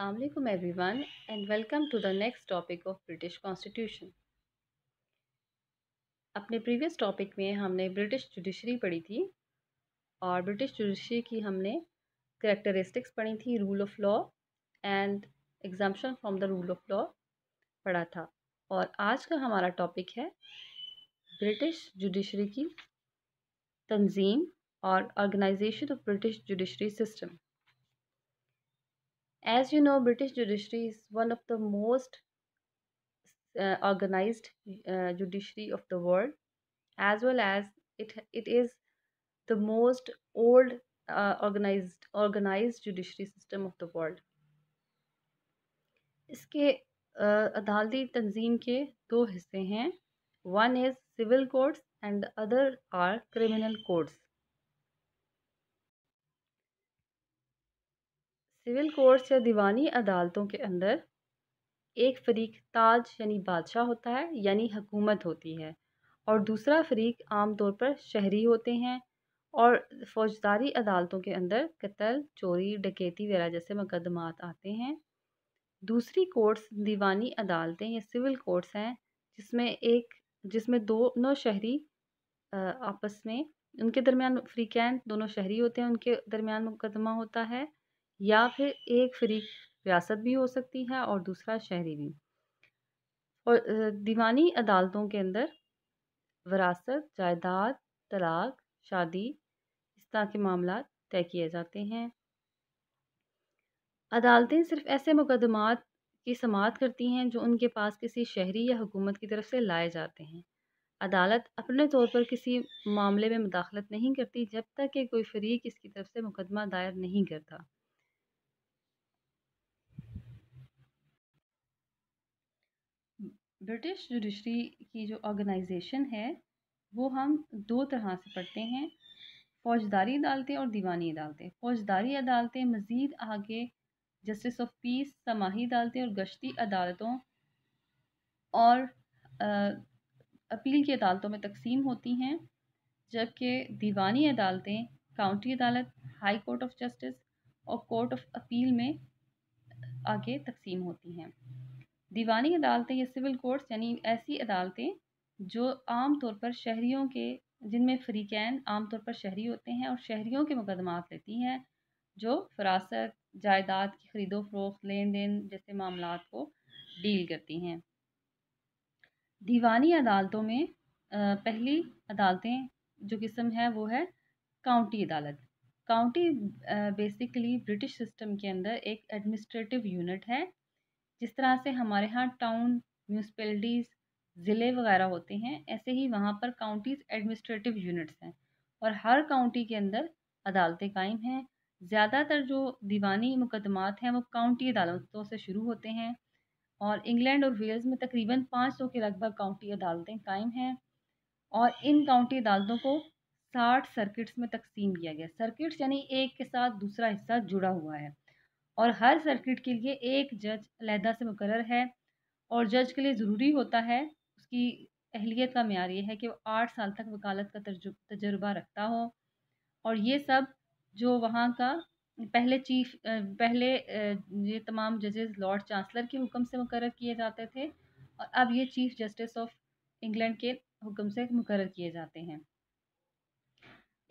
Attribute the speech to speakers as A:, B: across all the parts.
A: असलकम everyone and welcome to the next topic of British constitution अपने previous topic में हमने British judiciary पढ़ी थी और ब्रिटिश जुडिशरी की हमने करेक्टरिस्टिक्स पढ़ी थी rule of law and exemption from the rule of law पढ़ा था और आज का हमारा टॉपिक है ब्रिटिश जुडिशरी की तंजीम और organisation of British judiciary system As you know, British judiciary is one of the most uh, organized uh, judiciary of the world, as well as it it is the most old uh, organized organized judiciary system of the world. इसके uh, अदालती तंजीम के दो हिस्से हैं One is civil courts and the other are criminal civil courts या दीवानी अदालतों के अंदर एक फ़रीक ताज यानी बादशाह होता है यानी हकूमत होती है और दूसरा फ़रीक आम तौर पर शहरी होते हैं और फौजदारी अदालतों के अंदर कत्ल चोरी डकैती वगैरह जैसे मुकदमात आते हैं दूसरी कोर्ट्स दीवानी अदालतें या सिविल कोर्ट्स हैं जिसमें एक जिसमें दो नौ शहरी आपस में उनके दरमियान फ्रीकैन दोनों शहरी होते हैं उनके दरमियान मुकदमा होता है या फिर एक फरीक रियासत भी हो सकती है और दूसरा शहरी भी और दीवानी अदालतों के अंदर वरासत जायदाद तलाक शादी इस तरह के मामला तय किए जाते हैं अदालतें सिर्फ ऐसे मुकदमात की समात करती हैं जो उनके पास किसी शहरी या हुकूमत की तरफ से लाए जाते हैं अदालत अपने तौर पर किसी मामले में मुदाखलत नहीं करती जब तक कि कोई फरीक इसकी तरफ से मुकदमा दायर नहीं करता ब्रिटिश जुडिशरी की जो ऑर्गेनाइजेशन है वो हम दो तरह से पढ़ते हैं फौजदारी अदालतें और दीवानी अदालतें फौजदारी अदालतें मज़ीद आगे जस्टिस ऑफ पीस समाही अदालतें और गश्ती अदालतों और आ, अपील की अदालतों में तकसीम होती हैं जबकि दीवानी अदालतें काउंटी अदालत हाई कोर्ट ऑफ जस्टिस और कोर्ट ऑफ अपील में आगे तकसीम होती हैं दीवानी अदालतें या सिविल कोर्ट्स यानी ऐसी अदालतें जो आम तौर पर शहरीों के जिनमें आम आमतौर पर शहरी होते हैं और शहरीों के मुकदमात लेती हैं जो फरासत जायदाद की खरीदो फरोख लेन देन जैसे मामला को डील करती हैं दीवानी अदालतों में पहली अदालतें जो किस्म है वो है काउंटी अदालत काउंटी बेसिकली ब्रिटिश सिस्टम के अंदर एक एडमिनिस्ट्रेटिव यूनिट है जिस तरह से हमारे यहाँ टाउन म्यूनसपैलिटीज़ ज़िले वगैरह होते हैं ऐसे ही वहाँ पर काउंटीज़ एडमिनिस्ट्रेटिव यूनिट्स हैं और हर काउंटी के अंदर अदालतें कायम हैं ज़्यादातर जो दीवानी मुकदमात हैं वो काउंटी अदालतों से शुरू होते हैं और इंग्लैंड और वेल्स में तकरीबन पाँच सौ के लगभग काउंटी अदालतें कायम हैं और इन काउंटी अदालतों को साठ सर्किट्स में तकसीम किया गया सर्किट्स यानी एक के साथ दूसरा हिस्सा जुड़ा हुआ है और हर सर्किट के लिए एक जज अलहदा से मुकर है और जज के लिए ज़रूरी होता है उसकी अहलीत का मैार ये है कि वो आठ साल तक वकालत का तजर्बा रखता हो और ये सब जो वहाँ का पहले चीफ पहले ये तमाम जजेस लॉर्ड चांसलर के हुक्म से मुकर किए जाते थे और अब ये चीफ जस्टिस ऑफ इंग्लैंड के हुक्म से मुकर किए जाते हैं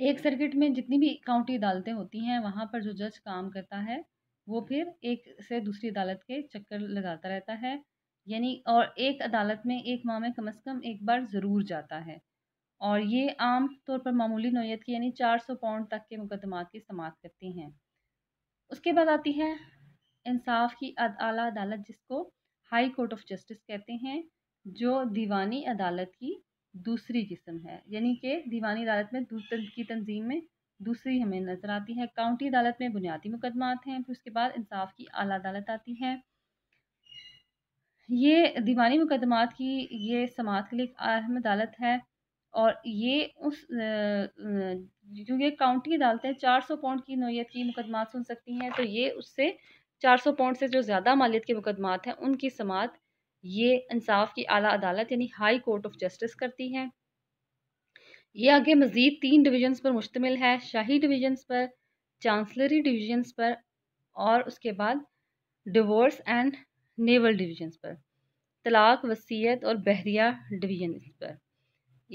A: एक सर्किट में जितनी भी काउंटी अदालतें होती हैं वहाँ पर जो जज काम करता है वो फिर एक से दूसरी अदालत के चक्कर लगाता रहता है यानी और एक अदालत में एक माह में कम से कम एक बार ज़रूर जाता है और ये आम तौर पर मामूली नोयत की यानी 400 पाउंड तक के मुकदमा की समात करती हैं उसके बाद आती है इंसाफ की आला अदालत जिसको हाई कोर्ट ऑफ जस्टिस कहते हैं जो दीवानी अदालत की दूसरी किस्म है यानी कि दीवानी अदालत में की तंजीम में दूसरी हमें नज़र आती है काउंटी अदालत में बुनियादी मुकदमात हैं फिर उसके बाद इंसाफ की आला अदालत आती है ये दीवानी मुकदमात की ये समात के लिए एक अहम अदालत है और ये उस जो ये काउंटी अदालतें चार सौ पाउंड की नोयत की मुकदमात सुन सकती हैं तो ये उससे चार सौ पाउंड से जो ज़्यादा मालियत के मुकदमात हैं उनकी समात ये इंसाफ की आला अदालत यानी हाई कोर्ट ऑफ जस्टिस करती है ये आगे मज़ीद तीन डिवीजन्स पर मुश्तमिल है शाही डिवीजन्स पर चांसलरी डिवीजन्स पर और उसके बाद डिवोर्स एंड नेवल डिवीजन्स पर तलाक वसीयत और बहरिया डिवीजन पर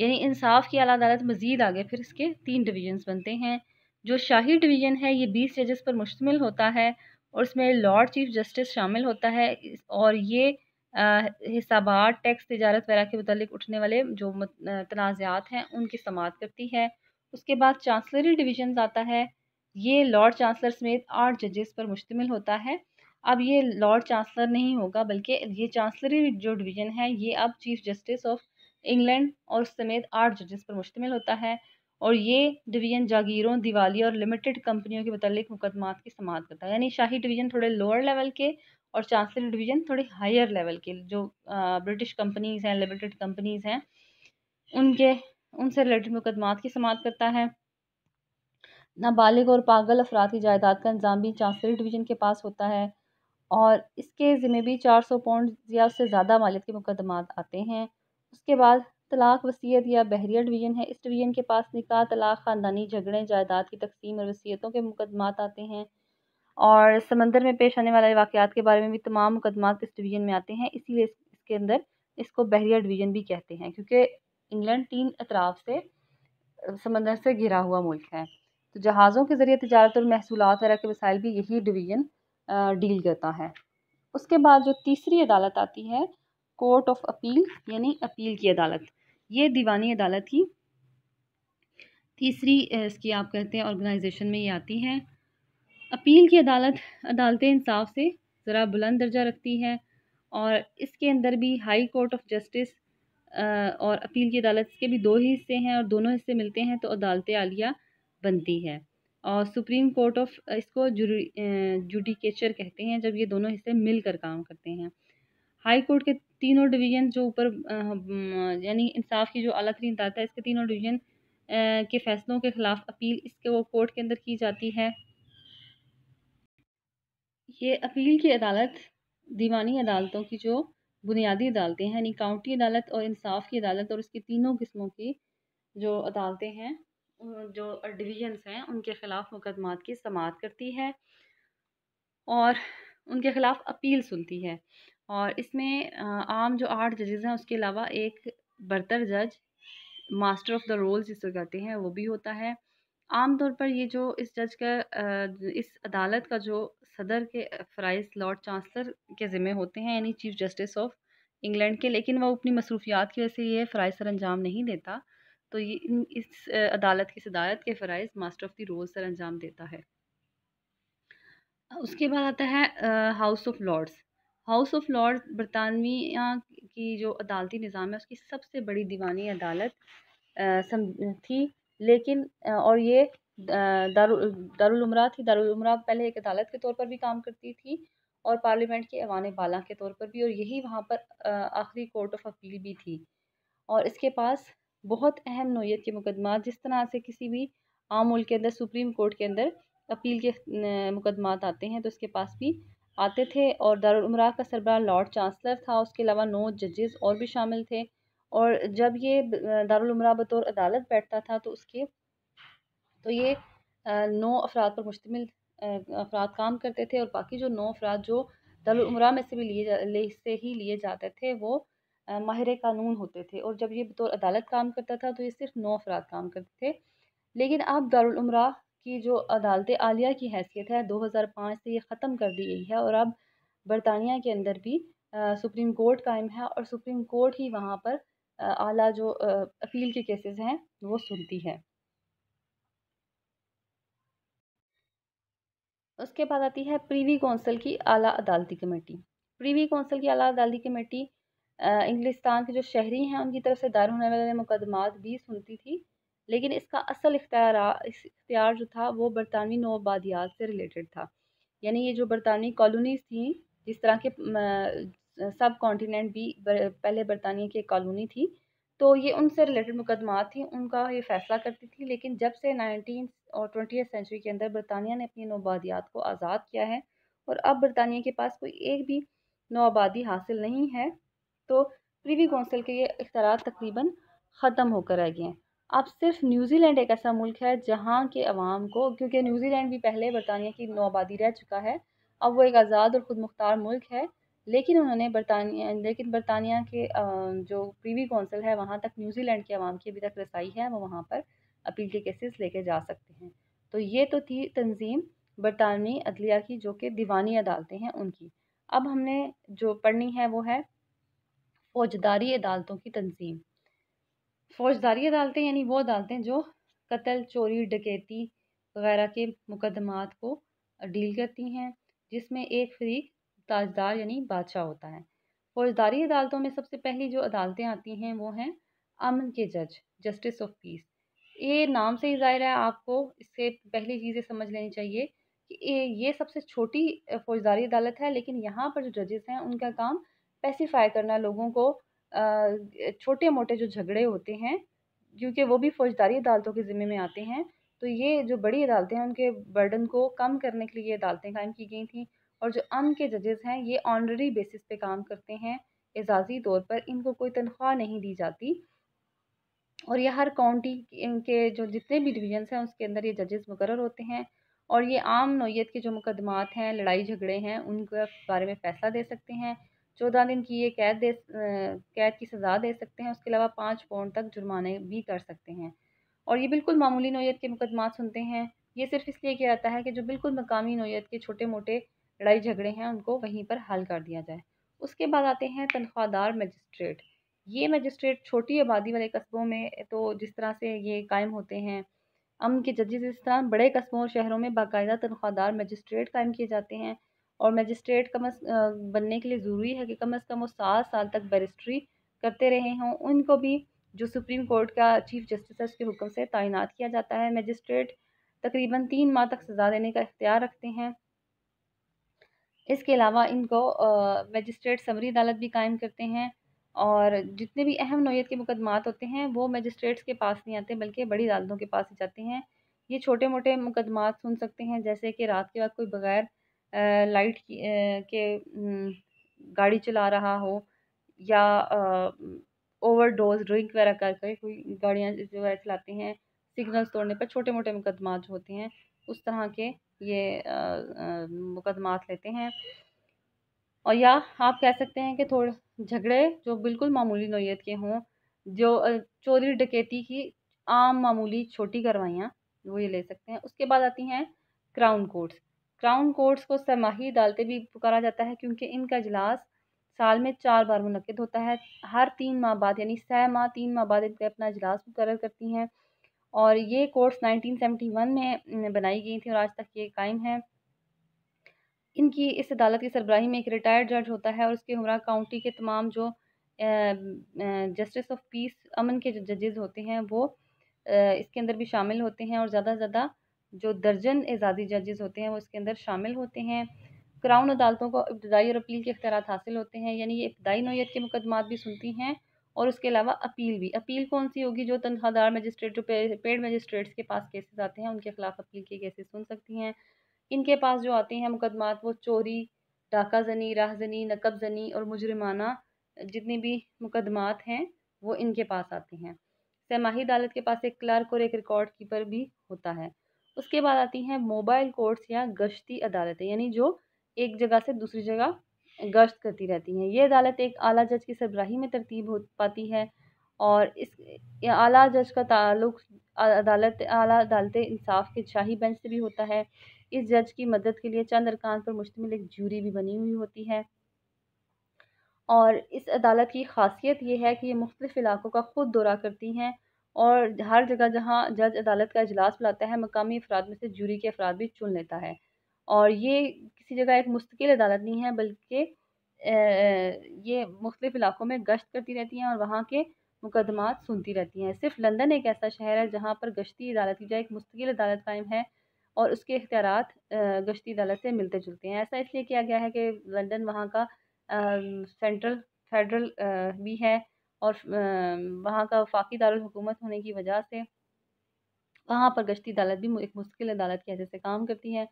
A: यानी इंसाफ की अला अदालत मज़ीद आगे फिर इसके तीन डिवीजन्स बनते हैं जो शाही डिवीजन है ये बीस जजेस पर मुश्तमिल होता है और इसमें लॉर्ड चीफ जस्टिस शामिल होता है और ये हिसाबात टैक्स तजारत वगैरह के मतलब उठने वाले जो तनाज़ात हैं उनकी समात करती है उसके बाद चांसलरी डिवीजन आता है ये लॉर्ड चांसलर समेत आठ जजेस पर मुश्तमिल होता है अब ये लॉर्ड चांसलर नहीं होगा बल्कि ये चांसलरी जो डिवीज़न है ये अब चीफ जस्टिस ऑफ इंग्लैंड और समेत आठ जजेस पर मुश्तमिल होता है और ये डिवीज़न जागीरों दिवाली और लिमिटेड कंपनियों के मतलब मुकदमात की समात करता है यानी शाही डिवीज़न थोड़े लोअर लेवल के और चांसलर डिवीज़न थोड़ी हायर लेवल के जो ब्रिटिश कंपनीज़ हैं लिमिटेड कंपनीज़ हैं उनके उनसे रिलेटेड मुकदमात की समात करता है नाबालिग और पागल अफराद की जायदाद का इंजाम भी चांसलर डिवीज़न के पास होता है और इसके ज़िम्मे भी चार सौ पाउंड या उससे ज़्यादा मालियत के मुकदमात आते हैं उसके बाद तलाक वसीयत या बहरिया डिवीज़न है इस डिवीज़न के पास निकाह तलाक ख़ानदानी झगड़े जायदाद की तकसीम और वसीयतों के मुकदमात आते हैं और समंदर में पेश आने वाले वाक़ात के बारे में भी तमाम मुकदमात इस डिवीज़न में आते हैं इसीलिए इस, इसके अंदर इसको बहरिया डिवीज़न भी कहते हैं क्योंकि इंग्लैंड तीन अतराफ़ से समंदर से घिरा हुआ मुल्क है तो जहाज़ों के ज़रिए तजारत और महसूल वगैरह के वसाइल भी यही डिवीज़न डील करता है उसके बाद जो तीसरी अदालत आती है कोर्ट ऑफ अपील यानी अपील की अदालत ये दीवानी अदालत ही तीसरी इसकी आप कहते हैं ऑर्गेनाइजेशन में ये आती है अपील की अदालत अदालत इंसाफ से ज़रा बुलंद दर्जा रखती है और इसके अंदर भी हाई कोर्ट ऑफ जस्टिस और अपील की अदालत के भी दो ही हिस्से हैं और दोनों हिस्से मिलते हैं तो अदालत आलिया बनती है और सुप्रीम कोर्ट ऑफ इसको जुडिकेचर कहते हैं जब ये दोनों हिस्से मिलकर काम करते हैं हाई कोर्ट के तीनों डिवीज़न जो ऊपर यानी इंसाफ की जो अला तरीन अदालत है इसके तीनों डिवीज़न के फैसलों के ख़िलाफ़ अपील इसके वो कोर्ट के अंदर की जाती है ये अपील की अदालत दीवानी अदालतों की जो बुनियादी अदालतें हैं यानी काउंटी अदालत और इंसाफ की अदालत और उसकी तीनों किस्मों की जो अदालतें हैं जो डिवीजन्स हैं उनके ख़िलाफ़ मुकदमात की समात करती है और उनके ख़िलाफ़ अपील सुनती है और इसमें आम जो आठ जजेज हैं उसके अलावा एक बर्तर जज मास्टर ऑफ द रोल जिसे कहते हैं वो भी होता है आम तौर पर ये जो इस जज का इस अदालत का जो सदर के फ़राइज लॉर्ड चांसलर के ज़िम्मे होते हैं यानी चीफ जस्टिस ऑफ इंग्लैंड के लेकिन वह अपनी मसरूफियात की वजह से ये फ़राइज सर अंजाम नहीं देता तो ये इस अदालत की सदारत के फ़राइज मास्टर ऑफ द रोल सर अंजाम देता है उसके बाद आता है house of lords house of lords बरतानविया की जो अदालती निज़ाम है उसकी सबसे बड़ी दीवानी अदालत आ, सम थी लेकिन और ये दारुल दारुलमरा थी दारुलमरा पहले एक अदालत के तौर पर भी काम करती थी और पार्लियामेंट के ऐवान बाला के तौर पर भी और यही वहाँ पर आखिरी कोर्ट ऑफ अपील भी थी और इसके पास बहुत अहम नोयत के मुकदमा जिस तरह से किसी भी आम मुल्क के अंदर सुप्रीम कोर्ट के अंदर अपील के मुकदमात आते हैं तो इसके पास भी आते थे और दारुलमरा का सरबरा लॉर्ड चांसलर था उसके अलावा नौ जजेस और भी शामिल थे और जब ये दारुलमरा बतौर अदालत बैठता था तो उसके तो ये नौ अफराद पर मुश्तम अफराद काम करते थे और बाकी जो नौ अफराद जो दलमरा में से भी लिए ले से ही लिए जाते थे वो माहिर कानून होते थे और जब ये बतौर अदालत काम करता था तो ये सिर्फ नौ अफराद काम करते थे लेकिन अब दारमरा की जो अदालत आलिया की हैसियत है 2005 से ये ख़त्म कर दी गई है और अब बरतानिया के अंदर भी आ, सुप्रीम कोर्ट कायम है और सुप्रीम कोर्ट ही वहाँ पर आला जो आ, अपील के केसेस हैं वो सुनती है उसके बाद आती है प्रीवी कौंसल की आला अदालती कमेटी प्रीवी कौंसल की आला अदालती कमेटी इंग्लिस्तान के जो शहरी हैं उनकी तरफ से दायर होने वाले मुकदमात भी सुनती थी लेकिन इसका असल इख्तियार इख्तियार जो था वो बरतानवी नोबादियात से रिलेटेड था यानी ये जो बरतानवी कॉलोनीज थी जिस तरह के सब कॉन्टीनेंट भी पहले बरतानिया की एक कॉलोनी थी तो ये उनसे रिलेटेड मुकदमा थी उनका ये फैसला करती थी लेकिन जब से नाइनटीन और ट्वेंटी सेंचुरी के अंदर बरतानिया ने अपनी नौबादियात को आज़ाद किया है और अब बरतानिया के पास कोई एक भी नौबादी हासिल नहीं है तो प्रीवी कौंसिल के ये इख्तार तकरीबन ख़त्म होकर रह गए हैं अब सिर्फ न्यूजीलैंड एक ऐसा मुल्क है जहाँ के अवाम को क्योंकि न्यूजीलैंड भी पहले बरतानिया की नौबादी रह चुका है अब वो एक आज़ाद और ख़ुद मुख्तार मुल्क है लेकिन उन्होंने बरतानिया लेकिन बरतानिया के जो प्रीवी कौंसल है वहाँ तक न्यूजीलैंड के आवाम की अभी तक रसाई है वो वहाँ पर अपील के केसेस लेके जा सकते हैं तो ये तो थी तंजीम बरतानवी अदलिया की जो कि दीवानी अदालतें हैं उनकी अब हमने जो पढ़नी है वो है फौजदारी अदालतों की तंजीम फौजदारी अदालतें यानी वो अदालतें जो कत्ल चोरी डकैती वगैरह के मुकदमात को डील करती हैं जिसमें एक फरीक ताजदार यानी बादशाह होता है फौजदारी अदालतों में सबसे पहली जो अदालतें आती हैं वो हैं अमन के जज जस्टिस ऑफ पीस ये नाम से ही जाहिर है आपको इससे पहली चीज़ें समझ लेनी चाहिए कि ये सबसे छोटी फौजदारी अदालत है लेकिन यहाँ पर जो जजेस हैं उनका काम पेसीफाई करना लोगों को छोटे मोटे जो झगड़े होते हैं क्योंकि वो भी फौजदारी अदालतों के ज़िम्मे में आते हैं तो ये जो बड़ी अदालतें हैं उनके बर्डन को कम करने के लिए अदालतें कायम की गई थी और जो अम के जजेस हैं ये ऑनरी बेसिस पे काम करते हैं एजाज़ी तौर पर इनको कोई तनख्वाह नहीं दी जाती और यह हर काउंटी के जो जितने भी डिवीजन्स हैं उसके अंदर ये जजेस मुकर होते हैं और ये आम नोयत के जो मुकदमात हैं लड़ाई झगड़े हैं उनके बारे में फ़ैसला दे सकते हैं चौदह दिन की ये कैद दे कैद की सज़ा दे सकते हैं उसके अलावा पाँच पौंड तक जुर्माने भी कर सकते हैं और ये बिल्कुल मामूली नोयत के मुकदमा सुनते हैं ये सिर्फ इसलिए किया जाता है कि जो बिल्कुल मकामी नोयत के छोटे मोटे लड़ाई झगड़े हैं उनको वहीं पर हल कर दिया जाए उसके बाद आते हैं तनख्वाहदार मजिस्ट्रेट ये मजिस्ट्रेट छोटी आबादी वाले कस्बों में तो जिस तरह से ये कायम होते हैं अम के जजेज इस तरह बड़े कस्बों और शहरों में बाकायदा तनख्वाहदार मजिस्ट्रेट कायम किए जाते हैं और मजिस्ट्रेट कम अज़ बनने के लिए ज़रूरी है कि कम अज़ कम वो सात साल तक बैरिस्ट्री करते रहे हों उनको भी जो सुप्रीम कोर्ट का चीफ जस्टिस है उसके हुक्म से तैनात किया जाता है मजिस्ट्रेट तकरीबन तीन माह तक सज़ा देने का इख्तियार रखते हैं इसके अलावा इनको मजिस्ट्रेट समरी अदालत भी कायम करते हैं और जितने भी अहम नोयत के मुकदमात होते हैं वो मजिस्ट्रेट्स के पास नहीं आते बल्कि बड़ी अदालतों के पास ही जाते हैं ये छोटे मोटे मुकदमात सुन सकते हैं जैसे कि रात के वक्त कोई बग़ैर लाइट के गाड़ी चला रहा हो या ओवर डोज ड्रिंक वगैरह करके कोई गाड़ियाँ वगैरह चलाते हैं सिग्नल्स तोड़ने पर छोटे मोटे मुकदमा जो होते हैं उस तरह के ये मुकदमात लेते हैं और या आप कह सकते हैं कि थोड़े झगड़े जो बिल्कुल मामूली नोयत के हों जो चोरी डकैती की आम मामूली छोटी कार्रवाइयाँ वो ये ले सकते हैं उसके बाद आती हैं क्राउन कोर्ट्स क्राउन कोर्ट्स को सरमाही अदालतें भी पुकारा जाता है क्योंकि इनका इजलास साल में चार बार मुनद होता है हर तीन माह बाद यानी सह माह तीन माह बाद इनका अपना इजलास मुकर करती हैं और ये कोर्स 1971 में बनाई गई थी और आज तक ये कायम है इनकी इस अदालत की सरबराही में एक रिटायर्ड जज होता है और उसके हमरा काउंटी के तमाम जो जस्टिस ऑफ पीस अमन के जजेज़ होते हैं वो इसके अंदर भी शामिल होते हैं और ज़्यादा से ज़्यादा जो दर्जन एजादी जजेज़ होते हैं वो इसके अंदर शामिल होते हैं क्राउन अदालतों को इब्तदाई और अपील के अख्तियार हासिल होते हैं यानी ये इब्तदाई नोयत के मुकदमात भी सुनती हैं और उसके अलावा अपील भी अपील कौन सी होगी जो तनख्वाहदार मजिस्ट्रेट जो पेड मजिस्ट्रेट्स के पास केसेस आते हैं उनके खिलाफ अपील के केसेस सुन सकती हैं इनके पास जो आते हैं मुकदमात वो चोरी डाका जनी राहजनी नकब जनी और मुजरमाना जितने भी मुकदमात हैं वो इनके पास आते हैं सरमाही अदालत के पास एक क्लर्क और एक रिकॉर्ड कीपर भी होता है उसके बाद आती हैं मोबाइल कोर्ट्स या गश्ती अदालतें यानी जो एक जगह से दूसरी जगह गश्त करती रहती हैं ये अदालत एक आला जज की सरबराही में तरतीब हो पाती है और इस आला जज का ताल्लुक अदालत आला अदालत इंसाफ के शाही बेंच से भी होता है इस जज की मदद के लिए चंद अरकान पर मुश्तमिल एक जूरी भी बनी हुई होती है और इस अदालत की खासियत यह है कि ये मुख्तलिफ़ इलाक़ों का ख़ुद दौरा करती हैं और हर जगह जहाँ जज अदालत का अजलास बुलाता है मकामी अफराद में से जूरी के अफराद भी चुन लेता है और ये किसी जगह एक मुस्तकिल अदालत नहीं है बल्कि ये मुख्तलिफ़ इलाक़ों में गश्त करती रहती हैं और वहाँ के मुकदमात सुनती रहती हैं सिर्फ लंदन एक ऐसा शहर है जहाँ पर गश्ती अदालत की जाए एक मुस्तकिल अदालत कायम है और उसके इख्तियार गश्ती अदालत से मिलते जुलते हैं ऐसा इसलिए किया गया है कि लंदन वहाँ का सेंट्रल फेडरल भी है और वहाँ का फाकी दारकूमत होने की वजह से वहाँ पर गश्ती अदालत भी एक मुस्तकिल अदालत के हैसियत से काम करती है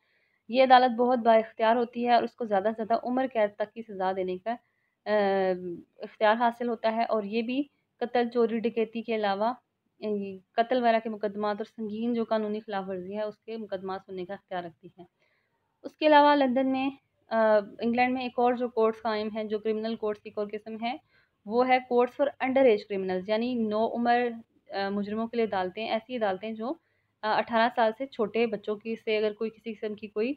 A: ये अदालत बहुत बाख्तियार होती है और उसको ज़्यादा से ज़्यादा उम्र कैद तक की सज़ा देने का इख्तियार हासिल होता है और ये भी कत्ल चोरी डकैती के अलावा कत्ल वगैरह के मुकदमात और संगीन जो कानूनी खिलाफ वर्जी है उसके मुकदमा सुनने का अख्तियार रखती है उसके अलावा लंदन में इंग्लैंड में एक और जो कोर्ट्स कायम है जो क्रिमिनल कोर्ट्स की एक और किस्म है वो है courts for under age criminals यानी नौ उम्र मुजरमों के लिए अदालतें ऐसी अदालतें जो अठारह साल से छोटे बच्चों की से अगर कोई किसी किस्म की कोई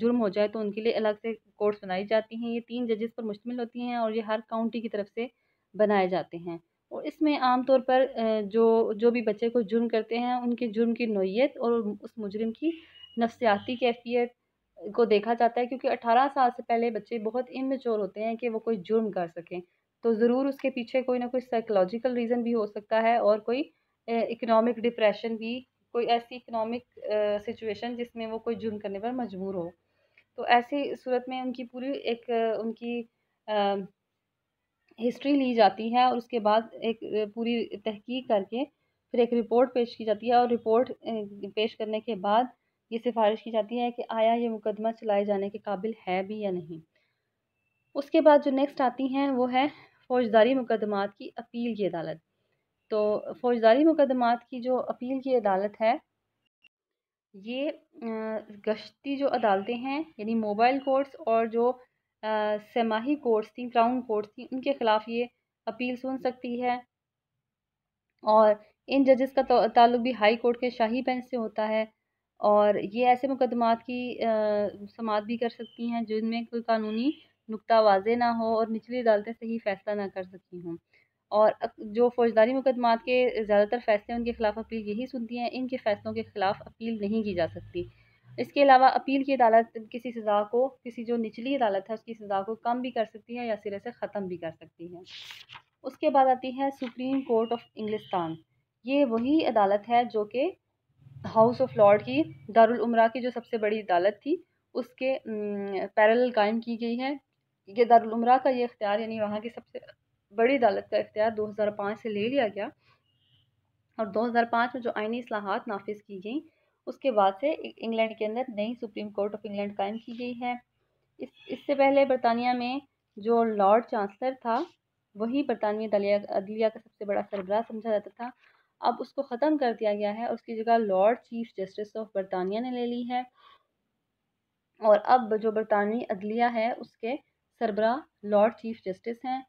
A: जुर्म हो जाए तो उनके लिए अलग से कोर्ट बनाई जाती हैं ये तीन जजेस पर मुश्तमिल होती हैं और ये हर काउंटी की तरफ से बनाए जाते हैं और इसमें आम तौर पर जो जो भी बच्चे को जुर्म करते हैं उनके जुर्म की नोयत और उस मुजरम की नफसियाती कैफियत को देखा जाता है क्योंकि अठारह साल से पहले बच्चे बहुत इमेचोर होते हैं कि वो कोई जुर्म कर सकें तो ज़रूर उसके पीछे कोई ना कोई साइकोलॉजिकल रीज़न भी हो सकता है और कोई इकनॉमिक डिप्रेशन भी कोई ऐसी इकनॉमिक सिचुएशन जिसमें वो कोई जुर्म करने पर मजबूर हो तो ऐसी सूरत में उनकी पूरी एक उनकी आ, हिस्ट्री ली जाती है और उसके बाद एक पूरी तहकीक करके फिर एक रिपोर्ट पेश की जाती है और रिपोर्ट पेश करने के बाद ये सिफारिश की जाती है कि आया ये मुकदमा चलाए जाने के काबिल है भी या नहीं उसके बाद जो नेक्स्ट आती हैं वो है फौजदारी मुकदमात की अपील की अदालत तो फौजदारी मुकदमात की जो अपील की अदालत है ये गश्ती जो अदालतें हैं यानी मोबाइल कोर्ट्स और जो सेमाही कोर्ट्स थी क्राउन कोर्ट्स थी उनके ख़िलाफ़ ये अपील सुन सकती है और इन जजेस का तो ताल्लुक भी हाई कोर्ट के शाही बेंच से होता है और ये ऐसे मुकदमात की समात भी कर सकती हैं जिनमें कोई कानूनी नुकता वाजे ना हो और निचली अदालतें सही फैसला ना कर सकी हों और जो फौजदारी मुकदमात के ज़्यादातर फ़ैसले उनके ख़िलाफ़ अपील यही सुनती हैं इनके फ़ैसलों के ख़िलाफ़ अपील नहीं की जा सकती इसके अलावा अपील की अदालत किसी सज़ा को किसी जो निचली अदालत है उसकी सज़ा को कम भी कर सकती है या सिरे से ख़त्म भी कर सकती है उसके बाद आती है सुप्रीम कोर्ट ऑफ इंग्लिस्तान ये वही अदालत है जो कि हाउस ऑफ लॉर्ड की दारुलमरा की जो सबसे बड़ी अदालत थी उसके पैरल कायम की गई है ये दारुलमरा का ये इख्तियार यानी वहाँ की सबसे बड़ी अदालत का इख्तियार 2005 से ले लिया गया और 2005 में जो आइनी असलाहत नाफिज की गई उसके बाद से इंग्लैंड के अंदर नई सुप्रीम कोर्ट ऑफ इंग्लैंड कायम की गई है इस इससे पहले बरतानिया में जो लॉर्ड चांसलर था वही बरतानवी दलिया अदलिया का सबसे बड़ा सरबराह समझा जाता था अब उसको ख़त्म कर दिया गया है उसकी जगह लॉर्ड चीफ जस्टिस ऑफ बरतानिया ने ले ली है और अब जो बरतानवी अदलिया है उसके सरबराह लॉर्ड चीफ जस्टिस हैं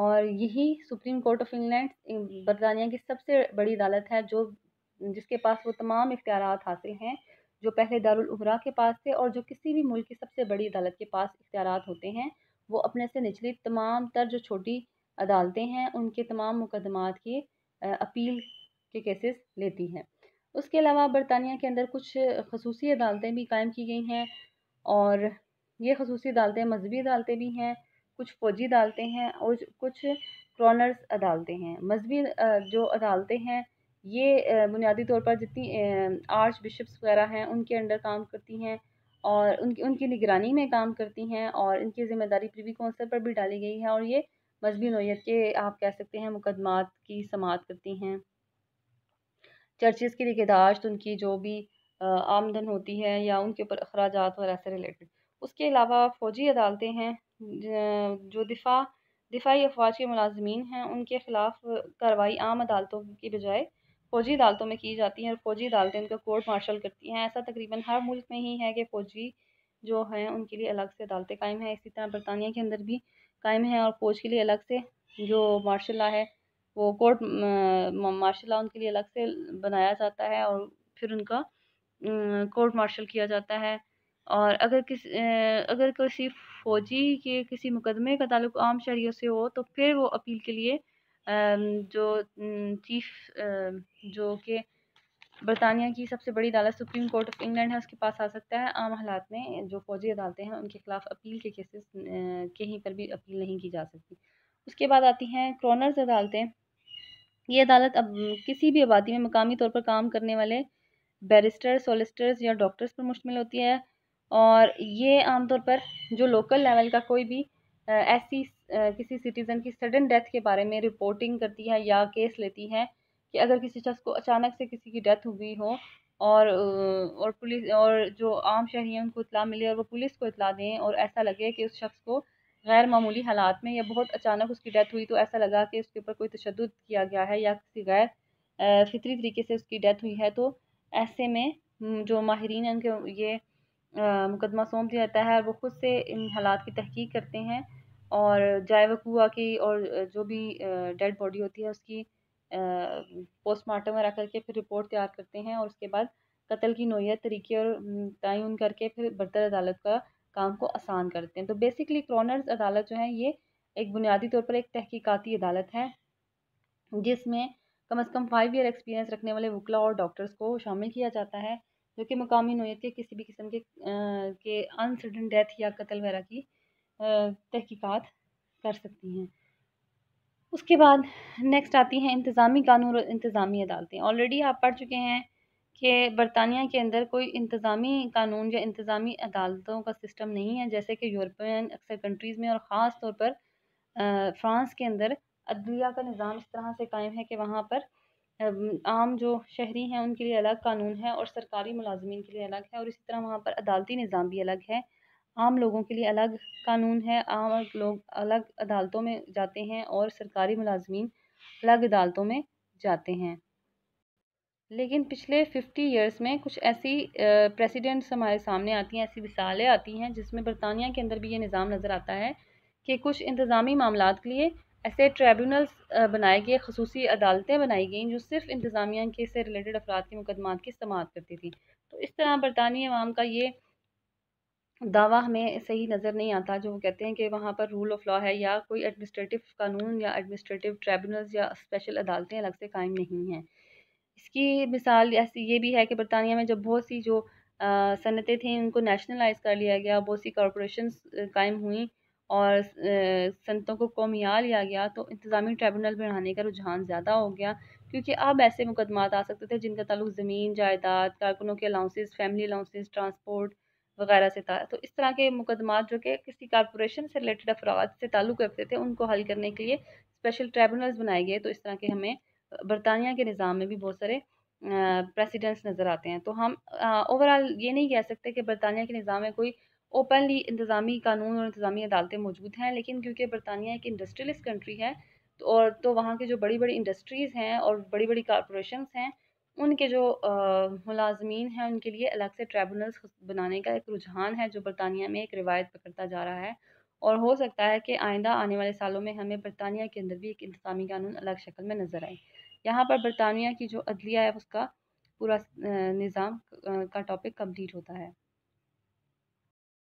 A: और यही सुप्रीम कोर्ट ऑफ इंग्लैंड बरतानिया की सबसे बड़ी अदालत है जो जिसके पास वो तमाम इख्तियार हासिल हैं जो पहले दारुलहरा के पास थे और जो किसी भी मुल्क की सबसे बड़ी अदालत के पास इख्तियार होते हैं वो अपने से निचली तमाम तर जो छोटी अदालतें हैं उनके तमाम मुकदमात की अपील के केसेस लेती हैं उसके अलावा बरतानिया के अंदर कुछ खसूसी अदालतें भी कायम की गई हैं और ये खसूसी अदालतें मजहबी अदालतें भी हैं कुछ फ़ौजी अदालतें हैं और कुछ क्रॉनर्स अदालतें हैं मजहबी जो अदालतें हैं ये बुनियादी तौर पर जितनी आर्च बिशप्स वगैरह हैं उनके अंडर काम करती हैं और उनकी उनकी निगरानी में काम करती हैं और इनकी ज़िम्मेदारी प्रीवी कौंसल पर भी डाली गई है और ये मजहबी नोयत के आप कह सकते हैं मुकदमात की समात करती हैं चर्चेज़ की निगहदाश्त उनकी जो भी आमदन होती है या उनके ऊपर अखराज वगैरह से रिलेटेड उसके अलावा फ़ौजी अदालतें हैं जो दिफ़ा दिफ़ाई अफ़वाज के मुलाजमीन हैं उनके ख़िलाफ़ कार्रवाई आम अदालतों की बजाय फ़ौजी अदालतों में की जाती है और फ़ौजी अदालतें उनका कोर्ट मार्शल करती हैं ऐसा तकरीबन हर मुल्क में ही है कि फ़ौजी जो हैं उनके लिए अलग से अदालतें कायम हैं इसी तरह बरतानिया के अंदर भी कायम हैं और फ़ौज के लिए अलग से जो मार्शल ला है वो कोर्ट मार्शल ला उनके लिए अलग से बनाया जाता है और फिर उनका कोर्ट मार्शल किया जाता है और अगर किस अगर किसी फ़ौजी के किसी मुकदमे का ताल्लुक आम शहरीों से हो तो फिर वो अपील के लिए जो चीफ जो कि बरतानिया की सबसे बड़ी अदालत सुप्रीम कोर्ट ऑफ इंग्लैंड है उसके पास आ सकता है आम हालात में जो फौजी अदालतें हैं उनके खिलाफ अपील के केसेस कहीं पर भी अपील नहीं की जा सकती उसके बाद आती हैं क्रोनर्स अदालतें ये अदालत अब किसी भी आबादी में मकामी तौर पर काम करने वाले बैरिस्टर सोलिस्टर्स या डॉक्टर्स पर मुश्तमिल होती है और ये आमतौर पर जो लोकल लेवल का कोई भी ऐसी किसी सिटीज़न की सडन डेथ के बारे में रिपोर्टिंग करती है या केस लेती है कि अगर किसी शख्स को अचानक से किसी की डेथ हुई हो और और पुलिस और जो आम शहरी हैं उनको इतला मिले और वो पुलिस को इतला दें और ऐसा लगे कि उस शख्स को गैर मामूली हालात में या बहुत अचानक उसकी डेथ हुई तो ऐसा लगा कि उसके ऊपर कोई तशद किया गया है या किसी गैर फितरी तरीके से उसकी डेथ हुई है तो ऐसे में जो माहरीन हैं उनके ये मुकदमा सौंप दिया जाता है और वो ख़ुद से इन हालात की तहकीक करते हैं और जाए वकूआ की और जो भी डेड बॉडी होती है उसकी पोस्टमार्टम वगैरह करके फिर रिपोर्ट तैयार करते हैं और उसके बाद कत्ल की नोयत तरीके और तयन करके फिर बरतर अदालत का काम को आसान करते हैं तो बेसिकली क्रॉनर्स अदालत जो है ये एक बुनियादी तौर पर एक तहकीकती अदालत है जिसमें कम अज़ कम फाइव ईयर एक्सपीरियंस रखने वाले वकला और डॉक्टर्स को शामिल किया जाता है जो कि मकामी नोयत के किसी भी किस्म के आ, के अनसडन डेथ या कत्ल वगैरह की तहकीकात कर सकती हैं उसके बाद नेक्स्ट आती हैं इंतज़ामी कानून और इंतज़ामी अदालतें ऑलरेडी आप पढ़ चुके हैं कि बरतानिया के अंदर कोई इंतज़ामी कानून या इंतज़ामी अदालतों का सिस्टम नहीं है जैसे कि यूरोपियन अक्सर कंट्रीज़ में और ख़ास तौर पर फ्रांस के अंदर अदलिया का निज़ाम इस तरह से कायम है कि वहाँ पर आम जो शहरी हैं उनके लिए अलग कानून है और सरकारी मुलाजमीन के लिए अलग है और इसी तरह वहाँ पर अदालती निज़ाम भी अलग है आम लोगों के लिए अलग कानून है आम लोग अलग अदालतों में जाते हैं और सरकारी मुलाजमीन अलग अदालतों में जाते हैं लेकिन पिछले फिफ्टी ईयर्स में कुछ ऐसी प्रेसिडेंट्स हमारे सामने आती हैं ऐसी मिसालें आती हैं जिसमें बरतानिया के अंदर भी ये निज़ाम नज़र आता है कि कुछ इंतज़ामी मामला के लिए ऐसे ट्रिब्यूनल्स बनाए गए खसूस अदालतें बनाई गई जो सिर्फ इंतज़ामिया के से रिलेटेड अफराद के मुकदमा की समात करती थी तो इस तरह बरतानी अवाम का ये दावा हमें सही नज़र नहीं आता जो वो कहते हैं कि वहाँ पर रूल ऑफ लॉ है या कोई एडमिनिस्ट्रेटिव कानून या एडमिनिस्ट्रेटिव ट्रिब्यूनल्स या स्पेशल अदालतें अलग से कायम नहीं हैं इसकी मिसाल ऐसी ये भी है कि बरतानिया में जब बहुत सी जो सनतें थीं उनको नेशनलाइज कर लिया गया बहुत सी कॉरपोरेशन कायम हुई और संतों को कौमिया लिया गया तो इंतज़ामी ट्राइब्यूनल बढ़ाने का रुझान ज़्यादा हो गया क्योंकि अब ऐसे मुकदमात आ सकते थे जिनका ताल्लुक ज़मीन जायदाद कारकुनों के अलाउंसेस फैमिली अलाउंसेस ट्रांसपोर्ट वगैरह से था तो इस तरह के मुकदमात जो कि किसी कारपोरेशन से रिलेटेड अफराद से ताल्लुक़ रखते थे उनको हल करने के लिए स्पेशल ट्राइब्यूनल्स बनाए गए तो इस तरह के हमें बरतानिया के निज़ाम में भी बहुत सारे प्रेसिडेंट्स नज़र आते हैं तो हम ओवरऑल ये नहीं कह सकते कि बरतानिया के निज़ाम में कोई ओपनली इंतज़ामी कानून और इंतज़ामी अदालतें मौजूद हैं लेकिन क्योंकि बरतानिया एक इंडस्ट्रियलिस्ट कंट्री है तो और तो वहाँ के जो बड़ी बड़ी इंडस्ट्रीज़ हैं और बड़ी बड़ी कॉरपोरेशन हैं उनके जो मुलाजमीन हैं उनके लिए अलग से ट्राइबूनल्स बनाने का एक रुझान है जो बरतानिया में एक रिवायत पकड़ता जा रहा है और हो सकता है कि आइंदा आने वाले सालों में हमें बरतानिया के अंदर भी एक इंतजामी कानून अलग शक्ल में नज़र आए यहाँ पर बरतानिया की जो अदलिया है उसका पूरा निज़ाम का टॉपिक कम्प्लीट होता है